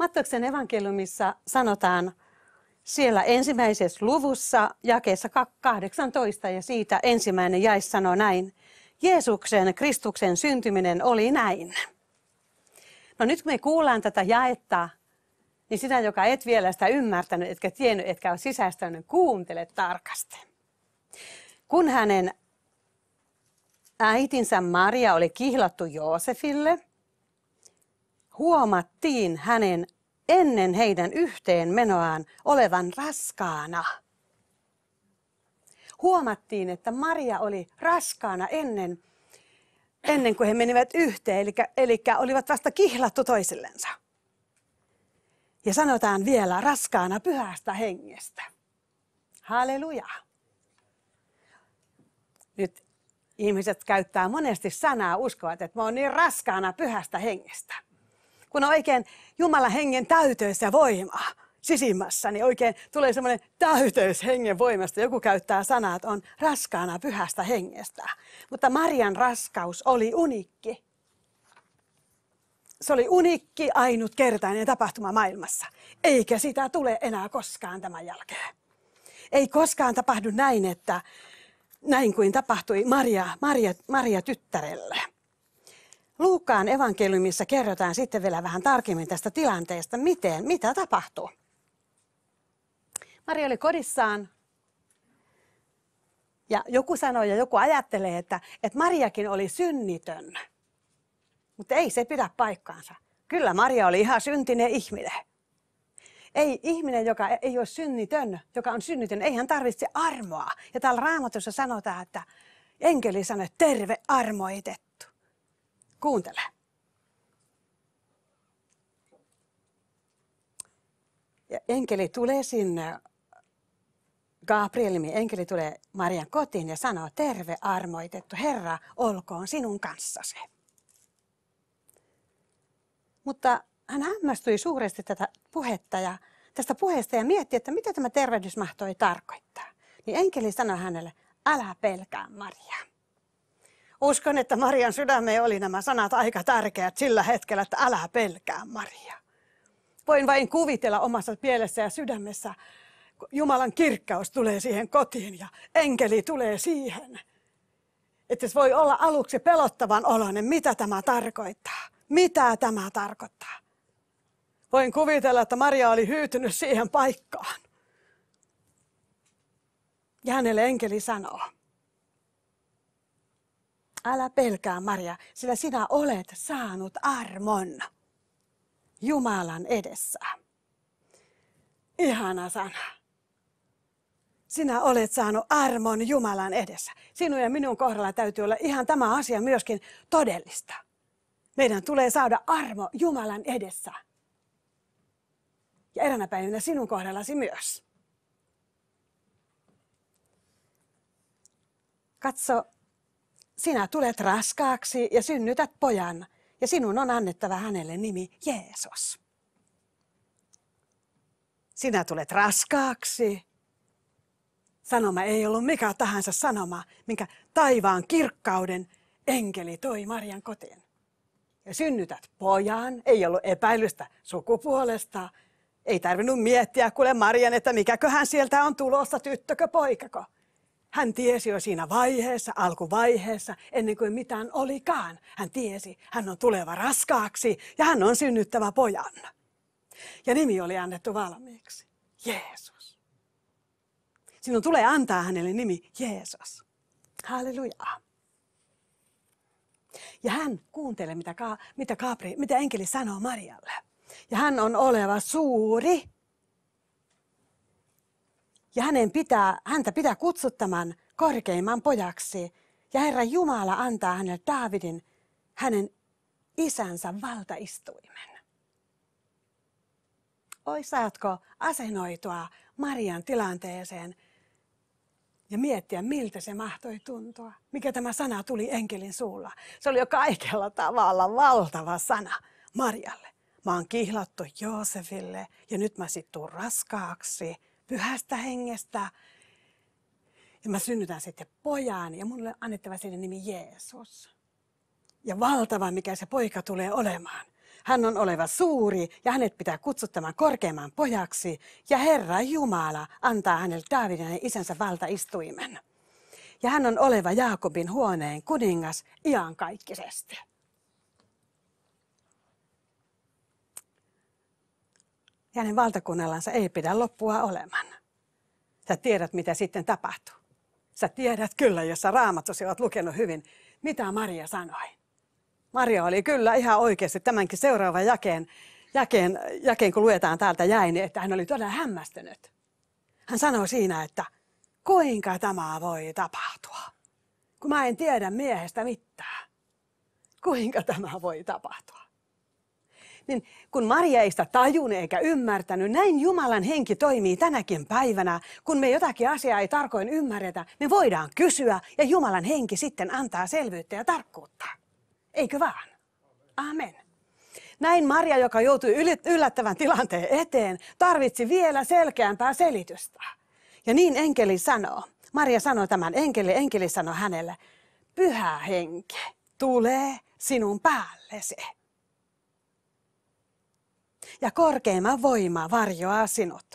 Mattoksen evankeliumissa sanotaan siellä ensimmäisessä luvussa jakeessa 18 ja siitä ensimmäinen jäi sanoo näin. Jeesuksen, Kristuksen syntyminen oli näin. No nyt kun me kuullaan tätä jaetta, niin sinä, joka et vielä sitä ymmärtänyt, etkä tiennyt, etkä ole sisäistänyt, kuuntele tarkasti. Kun hänen äitinsä Maria oli kihlattu Joosefille – huomattiin hänen ennen heidän yhteen menoaan olevan raskaana. Huomattiin, että Maria oli raskaana ennen, ennen kuin he menivät yhteen, eli, eli olivat vasta kihlattu toisillensa. Ja sanotaan vielä raskaana pyhästä hengestä. Halleluja. Nyt ihmiset käyttää monesti sanaa, uskovat, että mä oon niin raskaana pyhästä hengestä kun on oikein Jumalan hengen täyteys ja voimaa sisimmässä, niin oikein tulee semmoinen täyteys hengen voimasta. Joku käyttää sanaa, että on raskaana pyhästä hengestä. Mutta Marian raskaus oli unikki. Se oli unikki, ainutkertainen tapahtuma maailmassa. Eikä sitä tule enää koskaan tämän jälkeen. Ei koskaan tapahdu näin, että näin kuin tapahtui Maria, Maria, Maria tyttärelle. Luukkaan evankeliumissa kerrotaan sitten vielä vähän tarkemmin tästä tilanteesta, miten, mitä tapahtuu. Maria oli kodissaan ja joku sanoi ja joku ajattelee, että, että Mariakin oli synnitön. Mutta ei se pidä paikkaansa. Kyllä Maria oli ihan syntinen ihminen. Ei ihminen, joka ei ole synnitön, joka on synnitön, ei hän tarvitse armoa. Ja täällä raamatussa sanotaan, että enkeli sanoi, terve armoitettu. Kuuntele. Ja enkeli tulee sinne, Gabrielmi niin enkeli tulee Marian kotiin ja sanoo, terve armoitettu Herra, olkoon sinun kanssasi. Mutta hän hämmästyi suuresti tätä puhetta ja tästä puheesta ja mietti, että mitä tämä tervehdys mahtoi tarkoittaa. Niin enkeli sanoi hänelle, älä pelkää Maria uskon, että Marian sydämeen oli nämä sanat aika tärkeät sillä hetkellä, että älä pelkää Maria. Voin vain kuvitella omassa mielessä ja sydämessä, Jumalan kirkkaus tulee siihen kotiin ja enkeli tulee siihen. Että se voi olla aluksi pelottavan oloinen, mitä tämä tarkoittaa. Mitä tämä tarkoittaa? Voin kuvitella, että Maria oli hyytynyt siihen paikkaan. Ja hänelle enkeli sanoo, Älä pelkää Maria, sillä sinä olet saanut armon Jumalan edessä. Ihana sana. Sinä olet saanut armon Jumalan edessä. Sinun ja minun kohdalla täytyy olla ihan tämä asia myöskin todellista. Meidän tulee saada armo Jumalan edessä. Ja eräänä päivänä sinun kohdallasi myös. Katso sinä tulet raskaaksi ja synnytät pojan, ja sinun on annettava hänelle nimi Jeesus. Sinä tulet raskaaksi. Sanoma ei ollut mikä tahansa sanoma, minkä taivaan kirkkauden enkeli toi Marian kotiin. Ja synnytät pojan, ei ollut epäilystä sukupuolesta. Ei tarvinnut miettiä, kuule Marian, että mikäköhän sieltä on tulossa, tyttökö, poikako. Hän tiesi jo siinä vaiheessa, alkuvaiheessa, ennen kuin mitään olikaan. Hän tiesi, hän on tuleva raskaaksi ja hän on synnyttävä pojan. Ja nimi oli annettu valmiiksi. Jeesus. Sinun tulee antaa hänelle nimi Jeesus. Halleluja. Ja hän kuuntelee, mitä, Ka- mitä, Gabriel, mitä enkeli sanoo Marialle. Ja hän on oleva suuri ja hänen pitää, häntä pitää kutsuttaman korkeimman pojaksi. Ja Herra Jumala antaa hänelle Daavidin, hänen isänsä valtaistuimen. Oi saatko asenoitua Marian tilanteeseen ja miettiä, miltä se mahtoi tuntua. Mikä tämä sana tuli enkelin suulla. Se oli jo kaikella tavalla valtava sana Marjalle. Mä oon kihlattu Joosefille ja nyt mä sitten raskaaksi pyhästä hengestä. Ja mä synnytän sitten pojan ja mulle annettava sille nimi Jeesus. Ja valtava, mikä se poika tulee olemaan. Hän on oleva suuri ja hänet pitää kutsuttamaan korkeimman pojaksi. Ja Herra Jumala antaa hänelle Daavidin ja isänsä valtaistuimen. Ja hän on oleva Jaakobin huoneen kuningas iankaikkisesti. ja hänen valtakunnallansa ei pidä loppua olemaan. Sä tiedät, mitä sitten tapahtuu. Sä tiedät kyllä, jos sä raamatusi oot lukenut hyvin, mitä Maria sanoi. Maria oli kyllä ihan oikeasti tämänkin seuraavan jakeen, jakeen, jakeen kun luetaan täältä jäin, niin että hän oli todella hämmästynyt. Hän sanoi siinä, että kuinka tämä voi tapahtua, kun mä en tiedä miehestä mitään. Kuinka tämä voi tapahtua? niin kun Maria ei sitä tajunnut eikä ymmärtänyt, näin Jumalan henki toimii tänäkin päivänä. Kun me jotakin asiaa ei tarkoin ymmärretä, me voidaan kysyä ja Jumalan henki sitten antaa selvyyttä ja tarkkuutta. Eikö vaan? Amen. Näin Maria, joka joutui yllättävän tilanteen eteen, tarvitsi vielä selkeämpää selitystä. Ja niin enkeli sanoo. Maria sanoi tämän enkeli, enkeli sanoi hänelle, pyhä henki tulee sinun päällesi ja korkeimman voima varjoaa sinut.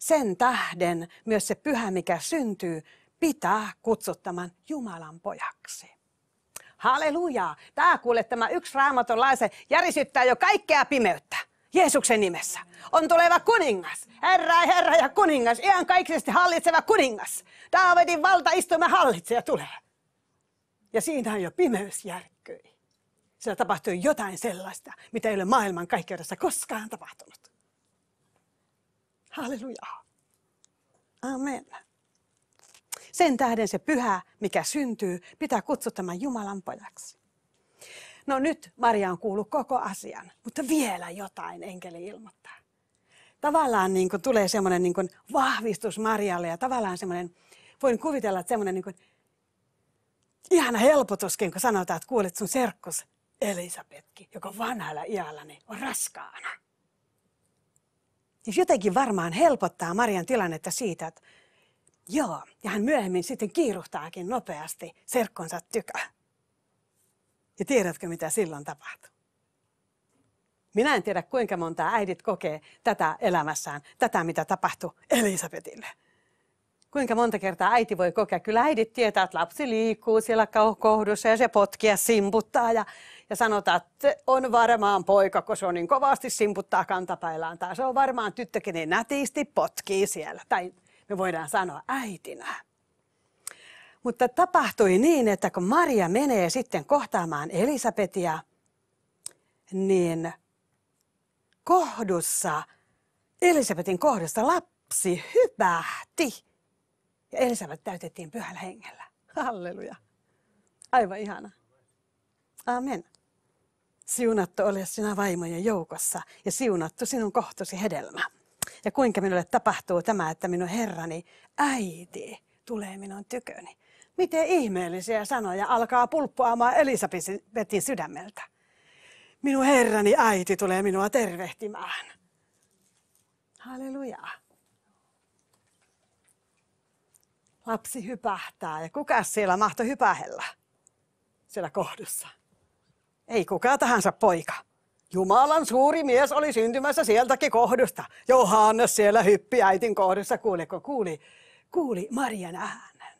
Sen tähden myös se pyhä, mikä syntyy, pitää kutsuttaman Jumalan pojaksi. Halleluja! Tämä kuule tämä yksi raamatonlaisen järisyttää jo kaikkea pimeyttä. Jeesuksen nimessä. On tuleva kuningas. Herra, herra ja kuningas. Ihan kaikisesti hallitseva kuningas. Daavidin valtaistuimen hallitseja tulee. Ja siinä on jo pimeys järkyttävä siellä tapahtui jotain sellaista, mitä ei ole maailman kaikkeudessa koskaan tapahtunut. Halleluja. Amen. Sen tähden se pyhä, mikä syntyy, pitää kutsua tämän Jumalan pojaksi. No nyt Maria on kuullut koko asian, mutta vielä jotain enkeli ilmoittaa. Tavallaan niin kuin tulee semmoinen niin kuin vahvistus Marialle ja tavallaan semmoinen, voin kuvitella, että semmoinen niin kuin ihana helpotuskin, kun sanotaan, että kuulet sun serkkus Elisabetkin, joka vanhalla iälläni on raskaana. Siis jotenkin varmaan helpottaa Marian tilannetta siitä, että joo, ja hän myöhemmin sitten kiiruhtaakin nopeasti serkkonsa tykä. Ja tiedätkö, mitä silloin tapahtuu? Minä en tiedä, kuinka monta äidit kokee tätä elämässään, tätä mitä tapahtui Elisabetille kuinka monta kertaa äiti voi kokea. Kyllä äidit tietää, että lapsi liikkuu siellä kohdussa ja se potkia simputtaa ja, ja sanotaan, että on varmaan poika, kun se on niin kovasti simputtaa kantapäillään. Tai se on varmaan tyttökin niin nätisti potkii siellä. Tai me voidaan sanoa äitinä. Mutta tapahtui niin, että kun Maria menee sitten kohtaamaan Elisabetia, niin kohdussa, Elisabetin kohdussa lapsi hypähti ja Elisabet täytettiin pyhällä hengellä. Halleluja. Aivan ihana. Amen. Siunattu ole sinä vaimojen joukossa ja siunattu sinun kohtosi hedelmä. Ja kuinka minulle tapahtuu tämä, että minun herrani äiti tulee minun tyköni. Miten ihmeellisiä sanoja alkaa pulppuamaan Elisabetin sydämeltä. Minun herrani äiti tulee minua tervehtimään. Hallelujaa. Lapsi hypähtää ja kuka siellä mahtoi hypähellä siellä kohdussa? Ei kuka tahansa poika. Jumalan suuri mies oli syntymässä sieltäkin kohdusta. Johannes siellä hyppi äitin kohdussa, kuuliko kuuli, kuuli Marian äänen.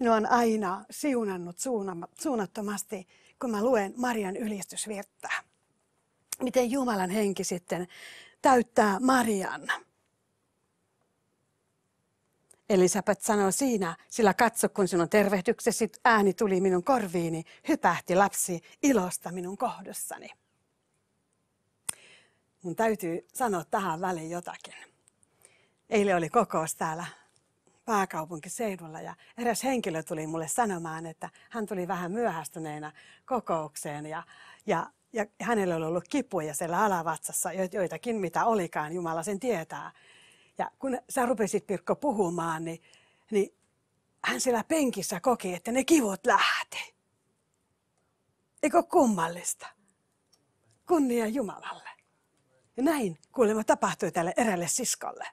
Minua on aina siunannut suunnattomasti, kun mä luen Marian ylistysvirttää. Miten Jumalan henki sitten täyttää Marian. Elisabeth sanoi siinä, sillä katso, kun sinun tervehdyksesi ääni tuli minun korviini, hypähti lapsi ilosta minun kohdossani. Mun täytyy sanoa tähän väliin jotakin. Eilen oli kokous täällä pääkaupunkiseudulla ja eräs henkilö tuli mulle sanomaan, että hän tuli vähän myöhästyneenä kokoukseen ja, ja, ja hänellä oli ollut kipuja siellä alavatsassa, joitakin mitä olikaan, Jumala sen tietää että kun sä rupesit Pirkko puhumaan, niin, niin hän siellä penkissä koki, että ne kivut lähti. Eikö kummallista? Kunnia Jumalalle. Ja näin kuulemma tapahtui tälle erälle siskolle.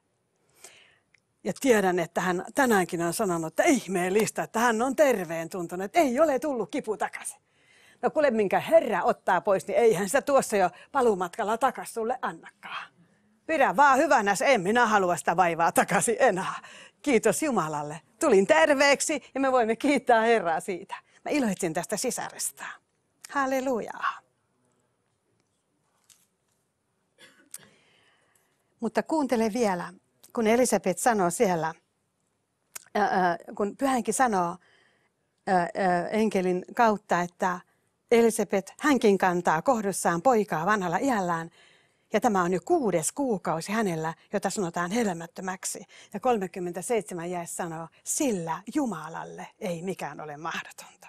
Ja tiedän, että hän tänäänkin on sanonut, että ihmeellistä, että hän on terveen tuntunut, että ei ole tullut kipu takaisin. No kuule, minkä Herra ottaa pois, niin eihän sitä tuossa jo palumatkalla takaisin sulle annakaan. Pidä vaan hyvänä, en minä halua sitä vaivaa takaisin enää. Kiitos Jumalalle. Tulin terveeksi ja me voimme kiittää Herraa siitä. Mä iloitsin tästä sisarista. Hallelujaa. Mutta kuuntele vielä, kun Elisabeth sanoo siellä, ää, kun Pyhänkin sanoo ää, ää, enkelin kautta, että Elisabeth, hänkin kantaa kohdussaan poikaa vanhalla iällään – ja tämä on jo kuudes kuukausi hänellä, jota sanotaan hedelmättömäksi. Ja 37 jäi sanoo, sillä Jumalalle ei mikään ole mahdotonta.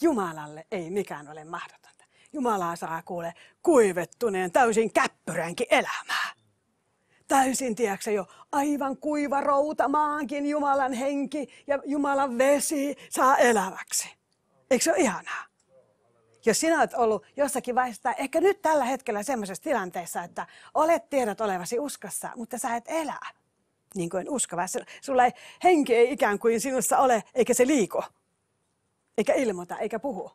Jumalalle ei mikään ole mahdotonta. Jumalaa saa kuule kuivettuneen täysin käppyränkin elämää. Täysin, tiedätkö jo, aivan kuiva routamaankin Jumalan henki ja Jumalan vesi saa eläväksi. Eikö se ole ihanaa? jos sinä olet ollut jossakin vaiheessa, ehkä nyt tällä hetkellä semmoisessa tilanteessa, että olet tiedot olevasi uskossa, mutta sä et elää niin kuin uskova. Sulla ei, henki ei ikään kuin sinussa ole, eikä se liiko, eikä ilmoita, eikä puhu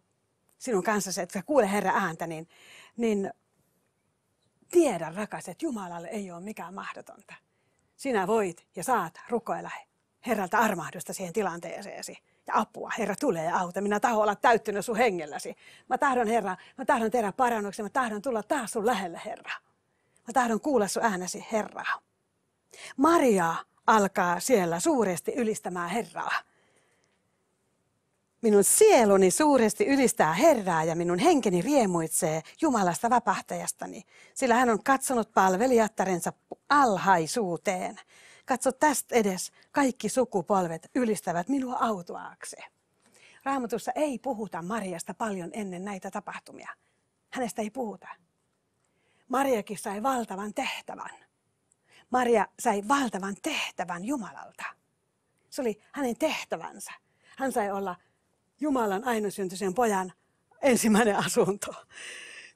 sinun kanssasi, että kuule Herra ääntä, niin, niin tiedä rakas, että Jumalalle ei ole mikään mahdotonta. Sinä voit ja saat rukoilla Herralta armahdusta siihen tilanteeseesi apua, Herra tulee ja auta. Minä tahdon olla täyttynyt sun hengelläsi. Mä tahdon, Herra, mä tahdon tehdä parannuksen, mä tahdon tulla taas sun lähelle, Herra. Mä tahdon kuulla sun äänesi, Herra. Maria alkaa siellä suuresti ylistämään Herraa. Minun sieluni suuresti ylistää Herraa ja minun henkeni riemuitsee Jumalasta vapahtajastani, sillä hän on katsonut palvelijattarensa alhaisuuteen. Katso tästä edes, kaikki sukupolvet ylistävät minua autuaakseen. Raamatussa ei puhuta Mariasta paljon ennen näitä tapahtumia. Hänestä ei puhuta. Mariakin sai valtavan tehtävän. Maria sai valtavan tehtävän Jumalalta. Se oli hänen tehtävänsä. Hän sai olla Jumalan ainosyntyisen pojan ensimmäinen asunto.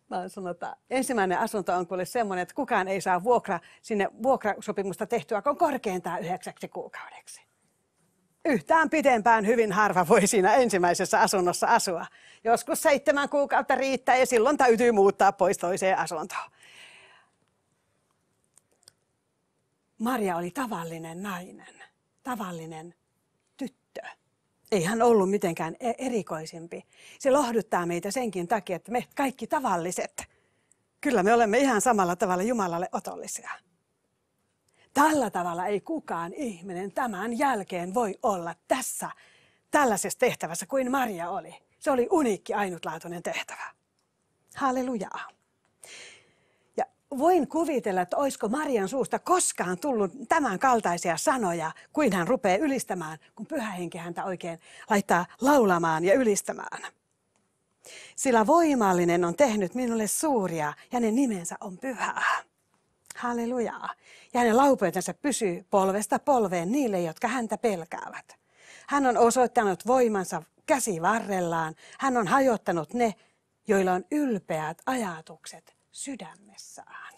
Mä sanon, että ensimmäinen asunto on kuule semmoinen, että kukaan ei saa vuokra, sinne vuokrasopimusta tehtyä, kun korkeintaan yhdeksäksi kuukaudeksi. Yhtään pidempään hyvin harva voi siinä ensimmäisessä asunnossa asua. Joskus seitsemän kuukautta riittää ja silloin täytyy muuttaa pois toiseen asuntoon. Maria oli tavallinen nainen, tavallinen ei hän ollut mitenkään e- erikoisempi. Se lohduttaa meitä senkin takia, että me kaikki tavalliset, kyllä me olemme ihan samalla tavalla Jumalalle otollisia. Tällä tavalla ei kukaan ihminen tämän jälkeen voi olla tässä tällaisessa tehtävässä kuin Maria oli. Se oli uniikki ainutlaatuinen tehtävä. Hallelujaa voin kuvitella, että olisiko Marian suusta koskaan tullut tämän kaltaisia sanoja, kuin hän rupeaa ylistämään, kun pyhä henki häntä oikein laittaa laulamaan ja ylistämään. Sillä voimallinen on tehnyt minulle suuria ja ne nimensä on pyhää. Hallelujaa. Ja hänen laupeutensa pysyy polvesta polveen niille, jotka häntä pelkäävät. Hän on osoittanut voimansa käsivarrellaan. Hän on hajottanut ne, joilla on ylpeät ajatukset sydämessään.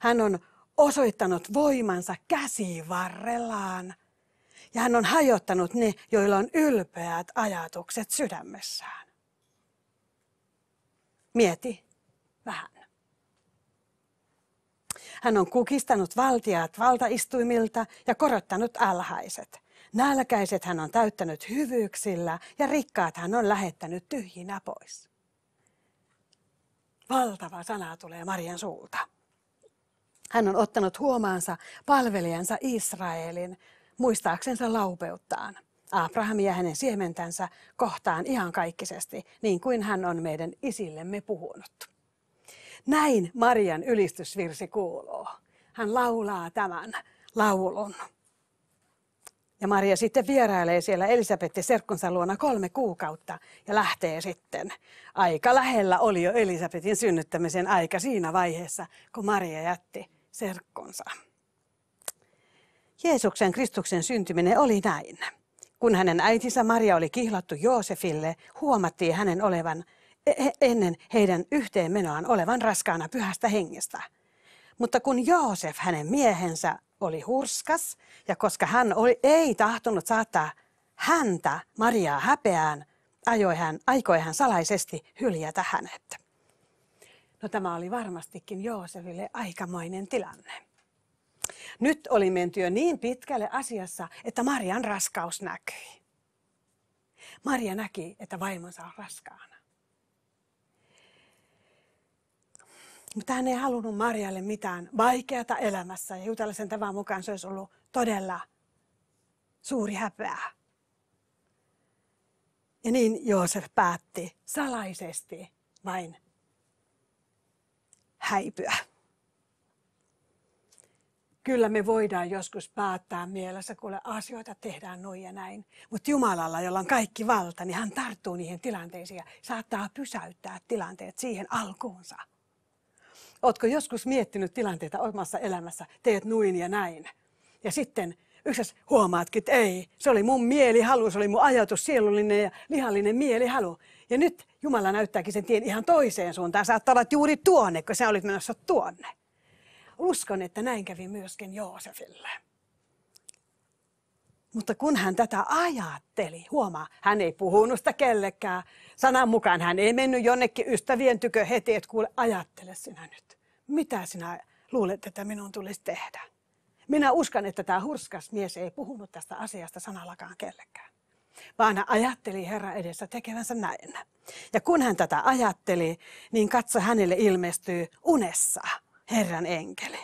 Hän on osoittanut voimansa käsivarrellaan ja hän on hajottanut ne, joilla on ylpeät ajatukset sydämessään. Mieti vähän. Hän on kukistanut valtiaat valtaistuimilta ja korottanut alhaiset. Nälkäiset hän on täyttänyt hyvyyksillä ja rikkaat hän on lähettänyt tyhjinä pois valtava sana tulee Marian suulta. Hän on ottanut huomaansa palvelijansa Israelin muistaaksensa laupeuttaan. Abrahamia ja hänen siementänsä kohtaan ihan kaikkisesti, niin kuin hän on meidän isillemme puhunut. Näin Marian ylistysvirsi kuuluu. Hän laulaa tämän laulun. Ja Maria sitten vierailee siellä Elisabetti serkkunsa luona kolme kuukautta ja lähtee sitten. Aika lähellä oli jo Elisabetin synnyttämisen aika siinä vaiheessa, kun Maria jätti serkkunsa. Jeesuksen Kristuksen syntyminen oli näin. Kun hänen äitinsä Maria oli kihlattu Joosefille, huomattiin hänen olevan e-, ennen heidän yhteenmenoaan olevan raskaana pyhästä hengestä. Mutta kun Joosef, hänen miehensä, oli hurskas ja koska hän oli, ei tahtonut saattaa häntä, Mariaa, häpeään, ajoi hän, aikoi hän salaisesti hyljätä hänet. No tämä oli varmastikin jooseville aikamoinen tilanne. Nyt oli menty jo niin pitkälle asiassa, että Marian raskaus näkyi. Maria näki, että vaimonsa on raskaana. Mutta hän ei halunnut Marjalle mitään vaikeata elämässä ja juutalaisen tavan mukaan se olisi ollut todella suuri häpeä. Ja niin Joosef päätti salaisesti vain häipyä. Kyllä me voidaan joskus päättää mielessä, kuule asioita tehdään noin ja näin. Mutta Jumalalla, jolla on kaikki valta, niin hän tarttuu niihin tilanteisiin ja saattaa pysäyttää tilanteet siihen alkuunsa. Oletko joskus miettinyt tilanteita omassa elämässä, teet nuin ja näin. Ja sitten yksessä huomaatkin, että ei, se oli mun mielihalu, se oli mun ajatus, sielullinen ja lihallinen mielihalu. Ja nyt Jumala näyttääkin sen tien ihan toiseen suuntaan. Saattaa olla juuri tuonne, kun sä olit menossa tuonne. Uskon, että näin kävi myöskin Joosefille. Mutta kun hän tätä ajatteli, huomaa, hän ei puhunut sitä kellekään. Sanan mukaan hän ei mennyt jonnekin ystävien tykö heti, että kuule, ajattele sinä nyt. Mitä sinä luulet, että minun tulisi tehdä? Minä uskon, että tämä hurskas mies ei puhunut tästä asiasta sanallakaan kellekään. Vaan hän ajatteli Herra edessä tekevänsä näin. Ja kun hän tätä ajatteli, niin katso hänelle ilmestyy unessa Herran enkeli,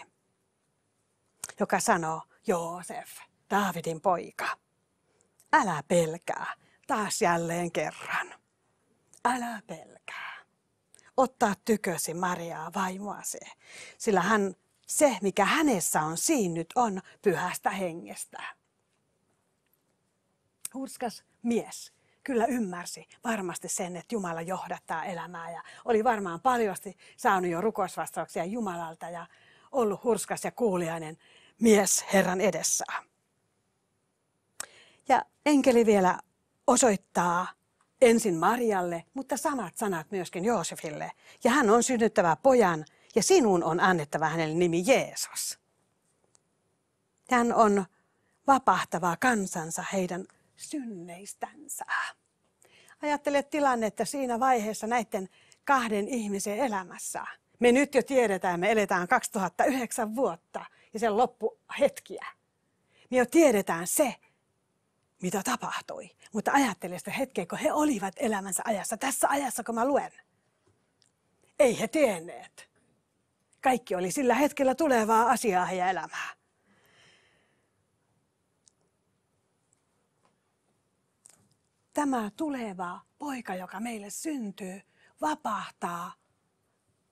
joka sanoo, Joosef, Daavidin poika, älä pelkää taas jälleen kerran. Älä pelkää. Ottaa tykösi Mariaa vaimoasi, sillä hän, se mikä hänessä on siinä nyt on pyhästä hengestä. Hurskas mies kyllä ymmärsi varmasti sen, että Jumala johdattaa elämää ja oli varmaan paljosti saanut jo rukousvastauksia Jumalalta ja ollut hurskas ja kuulijainen mies Herran edessään. Ja enkeli vielä osoittaa ensin Marjalle, mutta samat sanat myöskin Joosefille. Ja hän on synnyttävä pojan ja sinun on annettava hänelle nimi Jeesus. Hän on vapahtava kansansa heidän synneistänsä. Ajattele tilannetta siinä vaiheessa näiden kahden ihmisen elämässä. Me nyt jo tiedetään, me eletään 2009 vuotta ja sen loppuhetkiä. Me jo tiedetään se, mitä tapahtui. Mutta ajattelin sitä hetkeä, kun he olivat elämänsä ajassa, tässä ajassa kun mä luen. Ei he tienneet. Kaikki oli sillä hetkellä tulevaa asiaa ja elämää. Tämä tuleva poika, joka meille syntyy, vapahtaa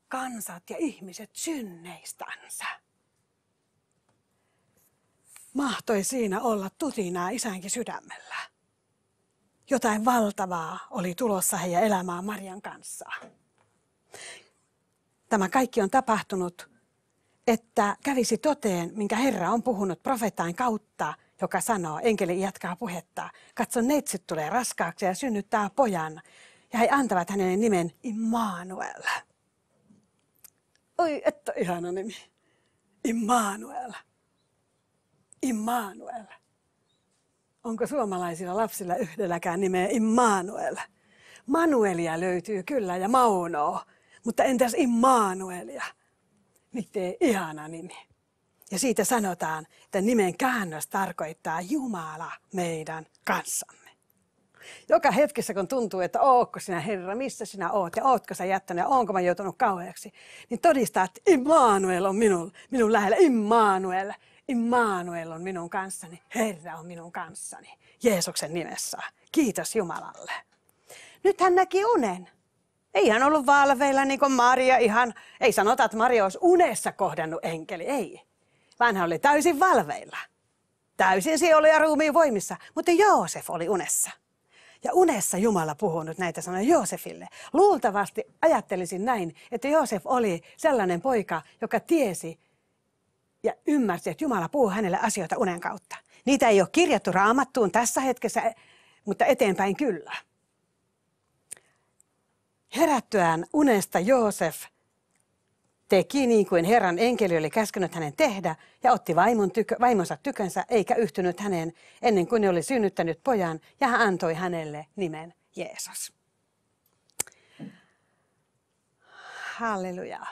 kansat ja ihmiset synneistänsä mahtoi siinä olla tutinaa isänkin sydämellä. Jotain valtavaa oli tulossa heidän elämään Marian kanssa. Tämä kaikki on tapahtunut, että kävisi toteen, minkä Herra on puhunut profetain kautta, joka sanoo, enkeli jatkaa puhetta, katso neitsyt tulee raskaaksi ja synnyttää pojan, ja he antavat hänelle nimen Immanuel. Oi, että ihana nimi. Immanuel. Immanuel. Onko suomalaisilla lapsilla yhdelläkään nimeä Immanuel? Manuelia löytyy kyllä ja mauno, mutta entäs Immanuelia? Miten ihana nimi. Ja siitä sanotaan, että nimen käännös tarkoittaa Jumala meidän kanssamme. Joka hetkessä, kun tuntuu, että ootko sinä Herra, missä sinä oot ja ootko sä jättänyt ja oonko mä joutunut kauheaksi, niin todistaa, että Immanuel on minun, minun lähellä, Immanuel. Immanuel on minun kanssani, Herra on minun kanssani, Jeesuksen nimessä. Kiitos Jumalalle. Nyt hän näki unen. Ei hän ollut valveilla niin kuin Maria ihan, ei sanota, että Maria olisi unessa kohdannut enkeli, ei. Vaan hän oli täysin valveilla. Täysin oli ja ruumiin voimissa, mutta Joosef oli unessa. Ja unessa Jumala puhunut näitä sanoja Joosefille. Luultavasti ajattelisin näin, että Joosef oli sellainen poika, joka tiesi, ja ymmärsi, että Jumala puhuu hänelle asioita unen kautta. Niitä ei ole kirjattu raamattuun tässä hetkessä, mutta eteenpäin kyllä. Herättyään unesta Joosef teki niin kuin Herran enkeli oli käskenyt hänen tehdä ja otti vaimon tykö, vaimonsa tykönsä eikä yhtynyt häneen ennen kuin ne oli synnyttänyt pojan ja hän antoi hänelle nimen Jeesus. Hallelujaa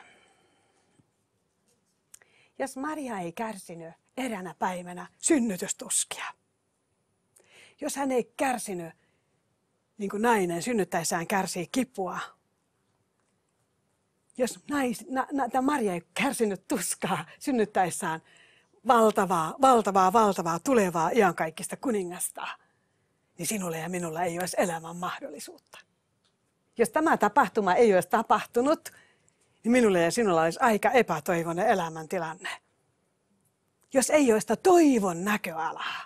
jos Maria ei kärsinyt eräänä päivänä synnytystuskia. Jos hän ei kärsinyt, niin kuin nainen synnyttäessään kärsii kipua, jos nais, na, na, tämä Maria ei kärsinyt tuskaa synnyttäessään valtavaa, valtavaa, valtavaa tulevaa iankaikkista kuningasta, niin sinulle ja minulla ei olisi elämän mahdollisuutta. Jos tämä tapahtuma ei olisi tapahtunut, niin minulle ja sinulla olisi aika epätoivoinen elämäntilanne. Jos ei ole sitä toivon näköalaa.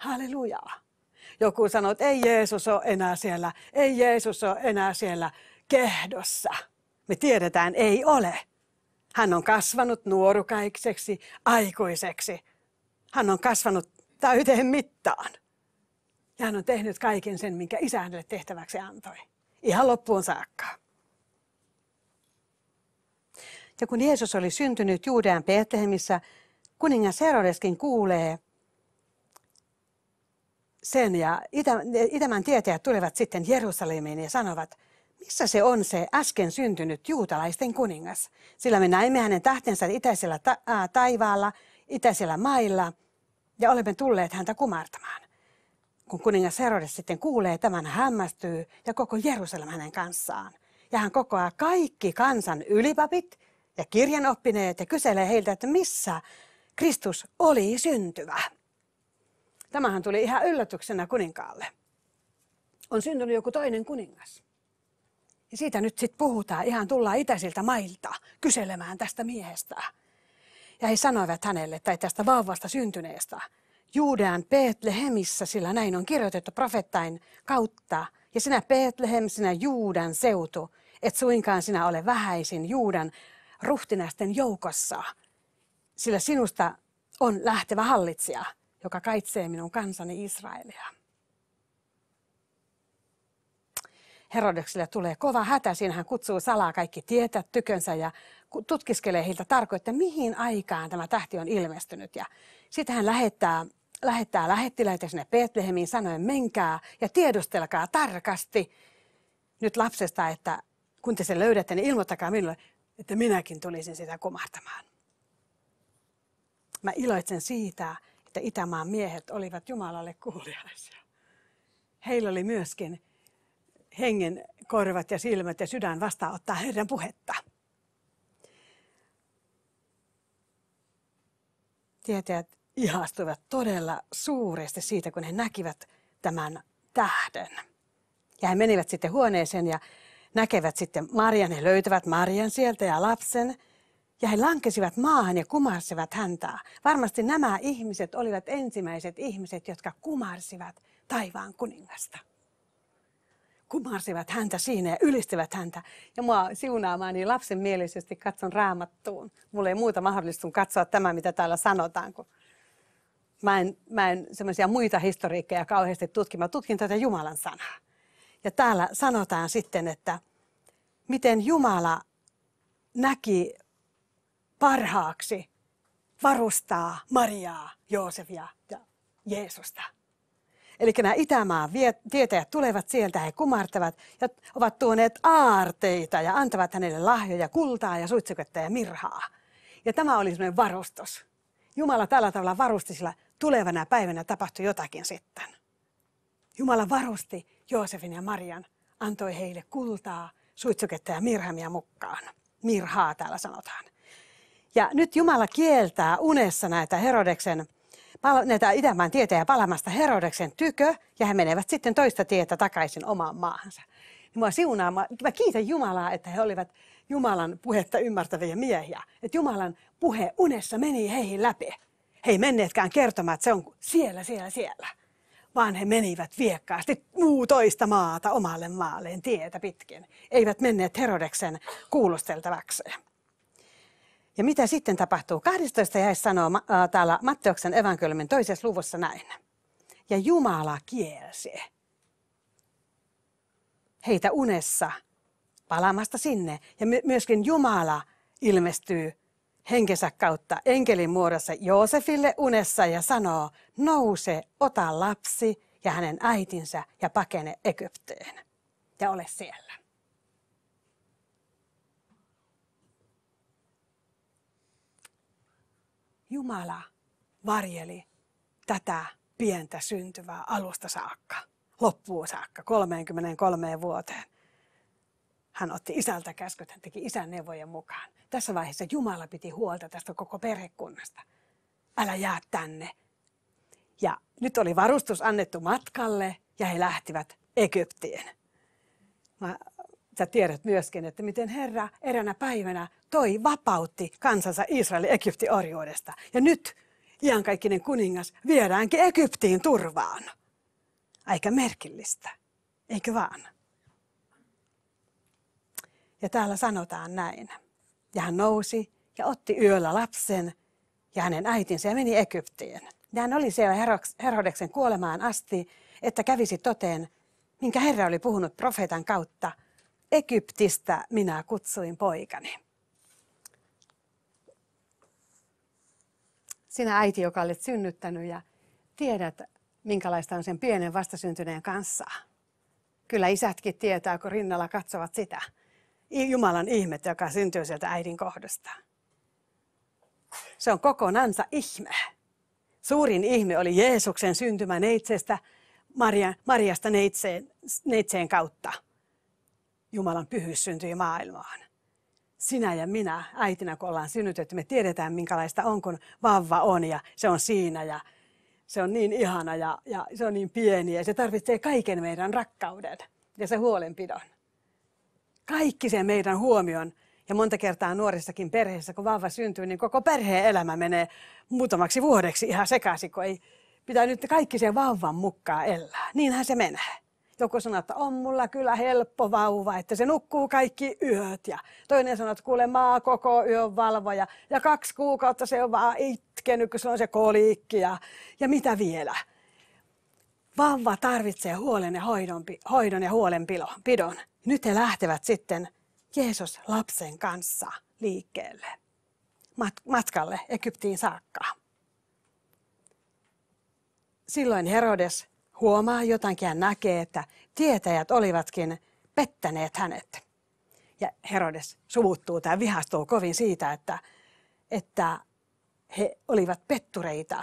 Hallelujaa. Joku sanoo, että ei Jeesus ole enää siellä, ei Jeesus ole enää siellä kehdossa. Me tiedetään, ei ole. Hän on kasvanut nuorukaiseksi, aikuiseksi. Hän on kasvanut täyteen mittaan. Ja hän on tehnyt kaiken sen, minkä isä hänelle tehtäväksi antoi. Ihan loppuun saakka. Ja kun Jeesus oli syntynyt Juudean Betlehemissä, kuningas Herodeskin kuulee sen ja itä, Itämän tietäjät tulevat sitten Jerusalemiin ja sanovat, missä se on se äsken syntynyt juutalaisten kuningas? Sillä me näimme hänen tähtensä itäisellä ta- taivaalla, itäisellä mailla ja olemme tulleet häntä kumartamaan. Kun kuningas Herodes sitten kuulee tämän, hämmästyy ja koko Jerusalem hänen kanssaan. Ja hän kokoaa kaikki kansan ylipapit ja kirjanoppineet ja kyselee heiltä, että missä Kristus oli syntyvä. Tämähän tuli ihan yllätyksenä kuninkaalle. On syntynyt joku toinen kuningas. Ja siitä nyt sitten puhutaan, ihan tullaan itäisiltä mailta kyselemään tästä miehestä. Ja he sanoivat hänelle, tai tästä vauvasta syntyneestä, Juudean Peetlehemissä, sillä näin on kirjoitettu profettain kautta. Ja sinä Peetlehem, sinä Juudan seutu, et suinkaan sinä ole vähäisin Juudan ruhtinaisten joukossa, sillä sinusta on lähtevä hallitsija, joka kaitsee minun kansani Israelia. Herodeksille tulee kova hätä, siinä hän kutsuu salaa kaikki tietä tykönsä ja tutkiskelee heiltä tarkoittaa, että mihin aikaan tämä tähti on ilmestynyt. Ja sitten hän lähettää, lähettää lähettiläitä sinne Betlehemiin sanoen, menkää ja tiedustelkaa tarkasti nyt lapsesta, että kun te sen löydätte, niin ilmoittakaa minulle että minäkin tulisin sitä kumartamaan. Mä iloitsen siitä, että Itämaan miehet olivat Jumalalle kuuliaisia. Heillä oli myöskin hengen korvat ja silmät ja sydän vastaanottaa heidän puhetta. Tietäjät ihastuivat todella suuresti siitä, kun he näkivät tämän tähden. Ja he menivät sitten huoneeseen ja näkevät sitten Marian, he löytävät Marian sieltä ja lapsen. Ja he lankesivat maahan ja kumarsivat häntää. Varmasti nämä ihmiset olivat ensimmäiset ihmiset, jotka kumarsivat taivaan kuningasta. Kumarsivat häntä siinä ja ylistivät häntä. Ja mua siunaamaan niin lapsenmielisesti katson raamattuun. Mulla ei muuta mahdollista katsoa tämä, mitä täällä sanotaan, kun mä en, mä en semmoisia muita historiikkeja kauheasti tutkimaan Mä tutkin tätä Jumalan sanaa. Ja täällä sanotaan sitten, että miten Jumala näki parhaaksi varustaa Mariaa, Joosefia ja Jeesusta. Eli nämä Itämaan tietäjät tulevat sieltä, he kumartavat ja ovat tuoneet aarteita ja antavat hänelle lahjoja, kultaa ja suitsuketta ja mirhaa. Ja tämä oli semmoinen varustus. Jumala tällä tavalla varusti, sillä tulevana päivänä tapahtui jotakin sitten. Jumala varusti Joosefin ja Marian, antoi heille kultaa, suitsuketta ja mirhamia mukaan. Mirhaa täällä sanotaan. Ja nyt Jumala kieltää unessa näitä Herodeksen, näitä tietä ja palamasta Herodeksen tykö, ja he menevät sitten toista tietä takaisin omaan maahansa. Niin mua siunaa, mä, mä kiitän Jumalaa, että he olivat Jumalan puhetta ymmärtäviä miehiä. Että Jumalan puhe unessa meni heihin läpi. He ei menneetkään kertomaan, että se on siellä, siellä, siellä vaan he menivät viekkaasti muu toista maata omalle maalleen tietä pitkin. Eivät menneet Herodeksen kuulusteltavaksi. Ja mitä sitten tapahtuu? 12 jäi sanoo äh, täällä Matteuksen evankeliumin toisessa luvussa näin. Ja Jumala kielsi heitä unessa palaamasta sinne. Ja myöskin Jumala ilmestyy henkensä kautta enkelin muodossa Joosefille unessa ja sanoo, nouse, ota lapsi ja hänen äitinsä ja pakene Egypteen ja ole siellä. Jumala varjeli tätä pientä syntyvää alusta saakka, loppuun saakka, 33 vuoteen hän otti isältä käskyt, hän teki isän neuvojen mukaan. Tässä vaiheessa Jumala piti huolta tästä koko perhekunnasta. Älä jää tänne. Ja nyt oli varustus annettu matkalle ja he lähtivät Egyptiin. Mä, sä tiedät myöskin, että miten Herra eränä päivänä toi vapautti kansansa Israelin Egyptin orjuudesta. Ja nyt iankaikkinen kuningas viedäänkin Egyptiin turvaan. Aika merkillistä, eikö vaan? Ja täällä sanotaan näin. Ja hän nousi ja otti yöllä lapsen ja hänen äitinsä ja meni Egyptiin. Ja hän oli siellä Herodeksen kuolemaan asti, että kävisi toteen, minkä Herra oli puhunut profeetan kautta. Egyptistä minä kutsuin poikani. Sinä äiti, joka olet synnyttänyt ja tiedät, minkälaista on sen pienen vastasyntyneen kanssa. Kyllä isätkin tietää, kun rinnalla katsovat sitä. Niin Jumalan ihmettä, joka syntyy sieltä äidin kohdasta. Se on kokonansa ihme. Suurin ihme oli Jeesuksen syntymä neitsestä, Maria, Mariasta neitseen, neitseen kautta. Jumalan pyhyys syntyi maailmaan. Sinä ja minä äitinä, kun ollaan synnytetty, me tiedetään minkälaista on, kun vauva on ja se on siinä ja se on niin ihana ja, ja se on niin pieni ja se tarvitsee kaiken meidän rakkauden ja se huolenpidon kaikki sen meidän huomion. Ja monta kertaa nuorissakin perheissä, kun vauva syntyy, niin koko perheen elämä menee muutamaksi vuodeksi ihan sekaisin, kun ei pitää nyt kaikki sen vauvan mukaan elää. Niinhän se menee. Joku sanoo, että on mulla kyllä helppo vauva, että se nukkuu kaikki yöt. Ja toinen sanoo, että kuule maa koko yön valvoja. Ja kaksi kuukautta se on vaan itkenyt, kun se on se koliikki ja, ja mitä vielä. Vauva tarvitsee huolen ja hoidon, hoidon ja huolenpidon. Nyt he lähtevät sitten Jeesus lapsen kanssa liikkeelle matkalle Egyptiin saakka. Silloin Herodes huomaa jotakin ja näkee, että tietäjät olivatkin pettäneet hänet. Ja Herodes suvuttuu tai vihastuu kovin siitä, että, että he olivat pettureita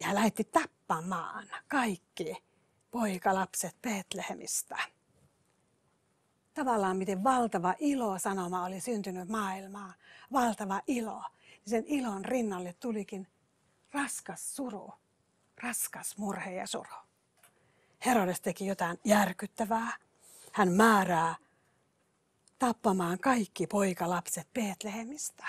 ja hän lähetti tappamaan kaikki poikalapset Betlehemistä tavallaan miten valtava ilo-sanoma oli syntynyt maailmaan. Valtava ilo. Sen ilon rinnalle tulikin raskas suru, raskas murhe ja suru. Herodes teki jotain järkyttävää. Hän määrää tappamaan kaikki poikalapset Peetlehemistä.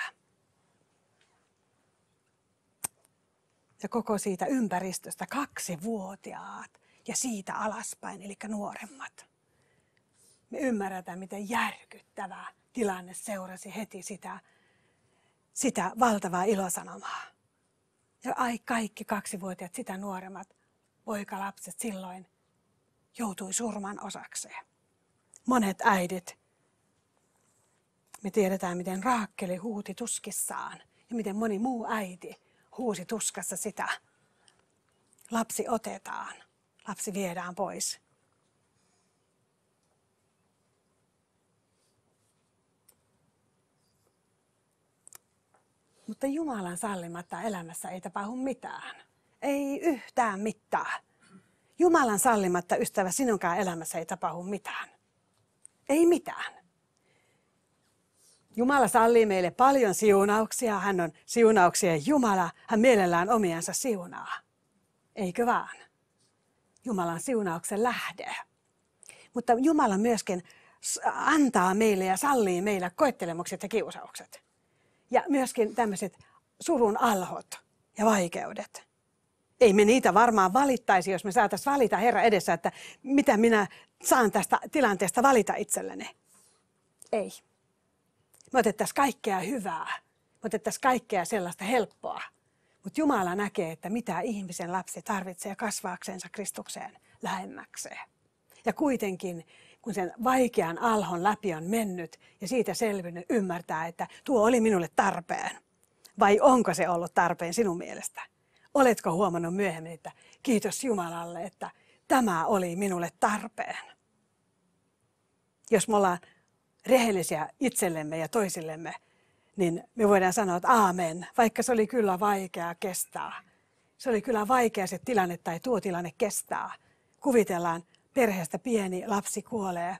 Ja koko siitä ympäristöstä kaksi vuotiaat ja siitä alaspäin, eli nuoremmat me ymmärretään, miten järkyttävä tilanne seurasi heti sitä, sitä valtavaa ilosanomaa. Ja ai kaikki kaksivuotiaat, sitä nuoremmat poikalapset silloin joutui surman osakseen. Monet äidit, me tiedetään miten Raakkeli huuti tuskissaan ja miten moni muu äiti huusi tuskassa sitä. Lapsi otetaan, lapsi viedään pois Mutta Jumalan sallimatta elämässä ei tapahdu mitään. Ei yhtään mitään. Jumalan sallimatta, ystävä, sinunkaan elämässä ei tapahdu mitään. Ei mitään. Jumala sallii meille paljon siunauksia. Hän on siunauksien Jumala. Hän mielellään omiansa siunaa. Eikö vaan? Jumalan siunauksen lähde. Mutta Jumala myöskin antaa meille ja sallii meille koettelemukset ja kiusaukset ja myöskin tämmöiset surun alhot ja vaikeudet. Ei me niitä varmaan valittaisi, jos me saataisiin valita Herra edessä, että mitä minä saan tästä tilanteesta valita itselleni. Ei. Me otettaisiin kaikkea hyvää. Me otettaisiin kaikkea sellaista helppoa. Mutta Jumala näkee, että mitä ihmisen lapsi tarvitsee kasvaakseensa Kristukseen lähemmäkseen. Ja kuitenkin kun sen vaikean alhon läpi on mennyt ja siitä selvinnyt, ymmärtää, että tuo oli minulle tarpeen. Vai onko se ollut tarpeen sinun mielestä? Oletko huomannut myöhemmin, että kiitos Jumalalle, että tämä oli minulle tarpeen? Jos me ollaan rehellisiä itsellemme ja toisillemme, niin me voidaan sanoa, että aamen, vaikka se oli kyllä vaikea kestää. Se oli kyllä vaikea se tilanne tai tuo tilanne kestää. Kuvitellaan perheestä pieni lapsi kuolee.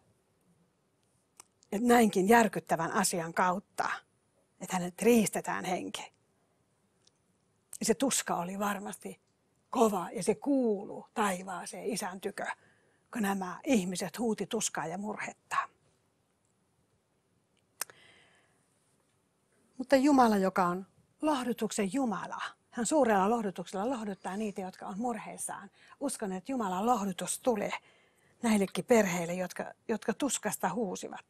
Et näinkin järkyttävän asian kautta, että hänet riistetään henki. Ja se tuska oli varmasti kova ja se kuuluu taivaaseen isän tykö, kun nämä ihmiset huuti tuskaa ja murhetta. Mutta Jumala, joka on lohdutuksen Jumala, hän suurella lohdutuksella lohduttaa niitä, jotka on murheissaan. Uskon, että Jumalan lohdutus tulee näillekin perheille, jotka, jotka tuskasta huusivat.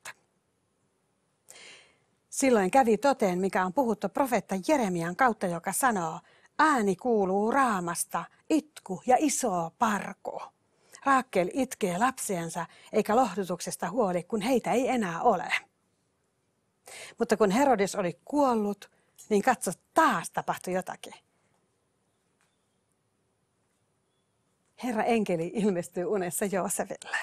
Silloin kävi toteen, mikä on puhuttu profeetta Jeremian kautta, joka sanoo, ääni kuuluu raamasta, itku ja iso parko. Raakkel itkee lapsiensa eikä lohdutuksesta huoli, kun heitä ei enää ole. Mutta kun Herodes oli kuollut, niin katso, taas tapahtui jotakin. Herra enkeli ilmestyy unessa Joosefille.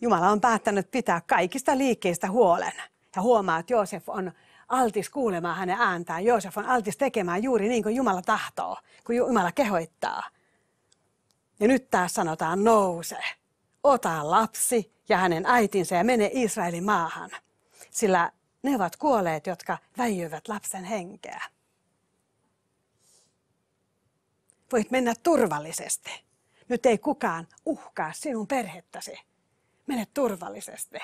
Jumala on päättänyt pitää kaikista liikkeistä huolen. Ja huomaa, että Joosef on altis kuulemaan hänen ääntään. Joosef on altis tekemään juuri niin kuin Jumala tahtoo, kun Jumala kehoittaa. Ja nyt taas sanotaan nouse, ota lapsi ja hänen äitinsä ja mene Israelin maahan. Sillä ne ovat kuolleet, jotka väijyvät lapsen henkeä. Voit mennä turvallisesti. Nyt ei kukaan uhkaa sinun perhettäsi. Mene turvallisesti.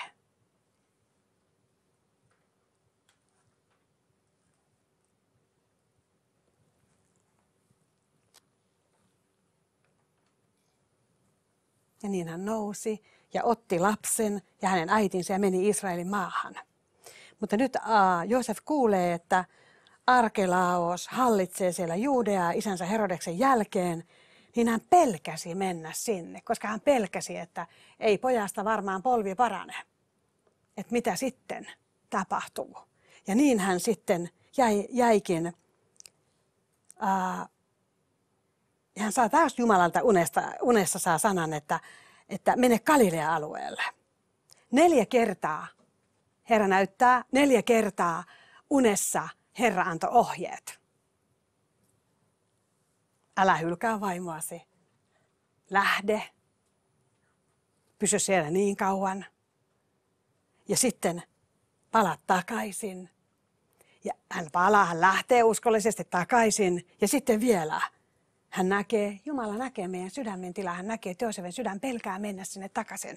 Ja niin hän nousi ja otti lapsen ja hänen äitinsä ja meni Israelin maahan. Mutta nyt uh, Joosef kuulee, että Arkelaos hallitsee siellä Juudeaa isänsä Herodeksen jälkeen, niin hän pelkäsi mennä sinne, koska hän pelkäsi, että ei pojasta varmaan polvi parane. Että mitä sitten tapahtuu. Ja niin hän sitten jäi, jäikin. Ää, hän saa taas Jumalalta unesta, unessa saa sanan, että, että mene Galilea-alueelle. Neljä kertaa Herra näyttää neljä kertaa unessa Herra antoi ohjeet. Älä hylkää vaimoasi. Lähde. Pysy siellä niin kauan. Ja sitten pala takaisin. Ja hän palaa, hän lähtee uskollisesti takaisin. Ja sitten vielä. Hän näkee, Jumala näkee meidän sydämen tilaa. Hän näkee, että Joosefin sydän pelkää mennä sinne takaisin.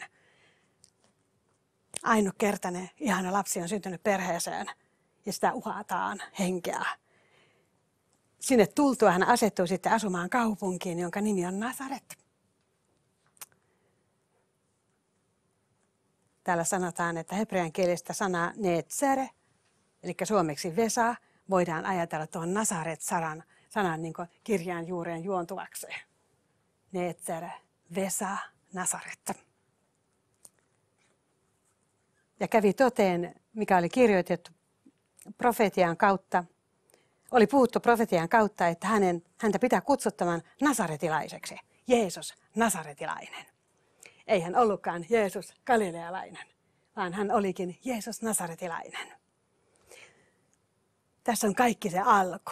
Ainutkertainen, ihana lapsi on syntynyt perheeseen ja sitä uhataan henkeä. Sinne tultua hän asettui sitten asumaan kaupunkiin, jonka nimi on Nazaret. Täällä sanotaan, että hebrean kielestä sana Netzere, eli suomeksi Vesa, voidaan ajatella tuon Nazaret-sanan sanan niin kirjaan juureen juontuvakseen. Neetzere, Vesa, Nazaret. Ja kävi toteen, mikä oli kirjoitettu profetian kautta, oli puhuttu profetian kautta, että hänen, häntä pitää kutsuttamaan nasaretilaiseksi. Jeesus, nasaretilainen. Ei hän ollutkaan Jeesus galilealainen, vaan hän olikin Jeesus nasaretilainen. Tässä on kaikki se alku.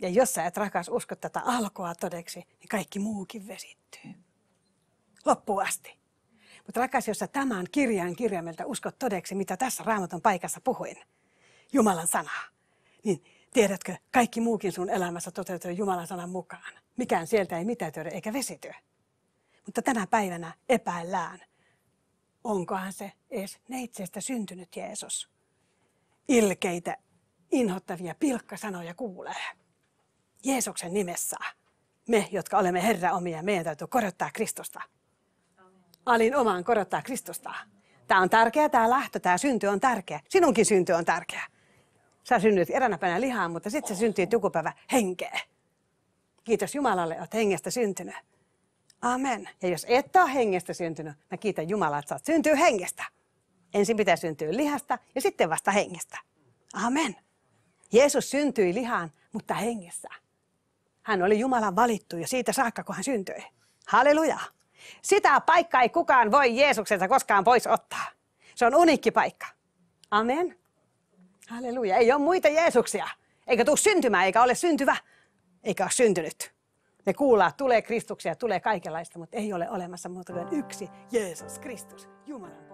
Ja jos sä et rakas usko tätä alkua todeksi, niin kaikki muukin vesittyy. Loppuun asti. Mutta rakas, jos sä tämän kirjan kirjaimelta uskot todeksi, mitä tässä raamatun paikassa puhuin, Jumalan sanaa, niin tiedätkö, kaikki muukin sun elämässä toteutuu Jumalan sanan mukaan. Mikään sieltä ei työdä eikä vesity. Mutta tänä päivänä epäillään, onkohan se edes neitsestä syntynyt Jeesus. Ilkeitä, inhottavia pilkkasanoja kuulee. Jeesuksen nimessä me, jotka olemme Herra omia, meidän täytyy korottaa Kristusta alin omaan korottaa Kristusta. Tämä on tärkeä, tämä lähtö, tämä synty on tärkeä. Sinunkin synty on tärkeä. Sä synnyt eränä päivänä lihaan, mutta sitten sä syntyit joku päivä henkeä. Kiitos Jumalalle, että hengestä syntynyt. Amen. Ja jos et ole hengestä syntynyt, mä kiitän Jumalaa, että sä oot syntyy hengestä. Ensin pitää syntyä lihasta ja sitten vasta hengestä. Amen. Jeesus syntyi lihaan, mutta hengessä. Hän oli Jumalan valittu ja siitä saakka, kun hän syntyi. Halleluja! Sitä paikkaa ei kukaan voi Jeesukselta koskaan pois ottaa. Se on uniikki paikka. Amen. Halleluja. Ei ole muita Jeesuksia. Eikä tule syntymään, eikä ole syntyvä, eikä ole syntynyt. Me kuullaan, tulee Kristuksia, tulee kaikenlaista, mutta ei ole olemassa muuta kuin yksi Jeesus Kristus, Jumalan